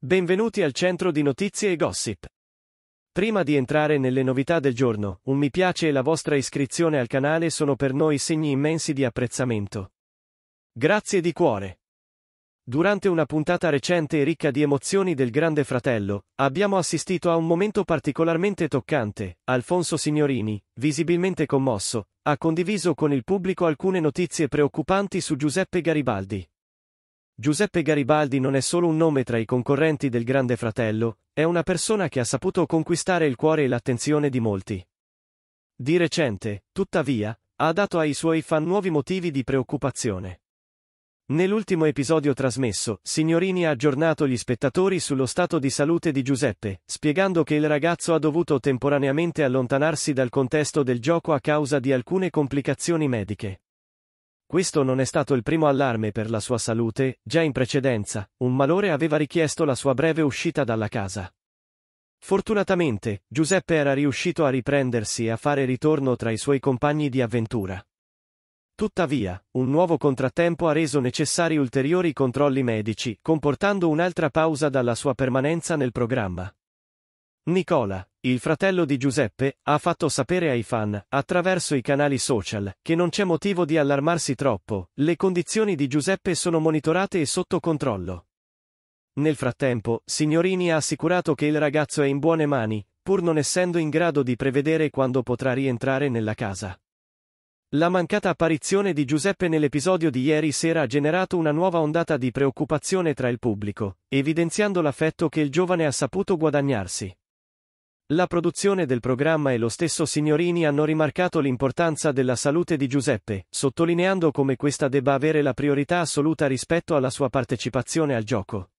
Benvenuti al centro di notizie e gossip. Prima di entrare nelle novità del giorno, un mi piace e la vostra iscrizione al canale sono per noi segni immensi di apprezzamento. Grazie di cuore. Durante una puntata recente e ricca di emozioni del Grande Fratello, abbiamo assistito a un momento particolarmente toccante. Alfonso Signorini, visibilmente commosso, ha condiviso con il pubblico alcune notizie preoccupanti su Giuseppe Garibaldi. Giuseppe Garibaldi non è solo un nome tra i concorrenti del Grande Fratello, è una persona che ha saputo conquistare il cuore e l'attenzione di molti. Di recente, tuttavia, ha dato ai suoi fan nuovi motivi di preoccupazione. Nell'ultimo episodio trasmesso, Signorini ha aggiornato gli spettatori sullo stato di salute di Giuseppe, spiegando che il ragazzo ha dovuto temporaneamente allontanarsi dal contesto del gioco a causa di alcune complicazioni mediche. Questo non è stato il primo allarme per la sua salute, già in precedenza, un malore aveva richiesto la sua breve uscita dalla casa. Fortunatamente, Giuseppe era riuscito a riprendersi e a fare ritorno tra i suoi compagni di avventura. Tuttavia, un nuovo contrattempo ha reso necessari ulteriori controlli medici, comportando un'altra pausa dalla sua permanenza nel programma. Nicola, il fratello di Giuseppe, ha fatto sapere ai fan, attraverso i canali social, che non c'è motivo di allarmarsi troppo, le condizioni di Giuseppe sono monitorate e sotto controllo. Nel frattempo, Signorini ha assicurato che il ragazzo è in buone mani, pur non essendo in grado di prevedere quando potrà rientrare nella casa. La mancata apparizione di Giuseppe nell'episodio di ieri sera ha generato una nuova ondata di preoccupazione tra il pubblico, evidenziando l'affetto che il giovane ha saputo guadagnarsi. La produzione del programma e lo stesso Signorini hanno rimarcato l'importanza della salute di Giuseppe, sottolineando come questa debba avere la priorità assoluta rispetto alla sua partecipazione al gioco.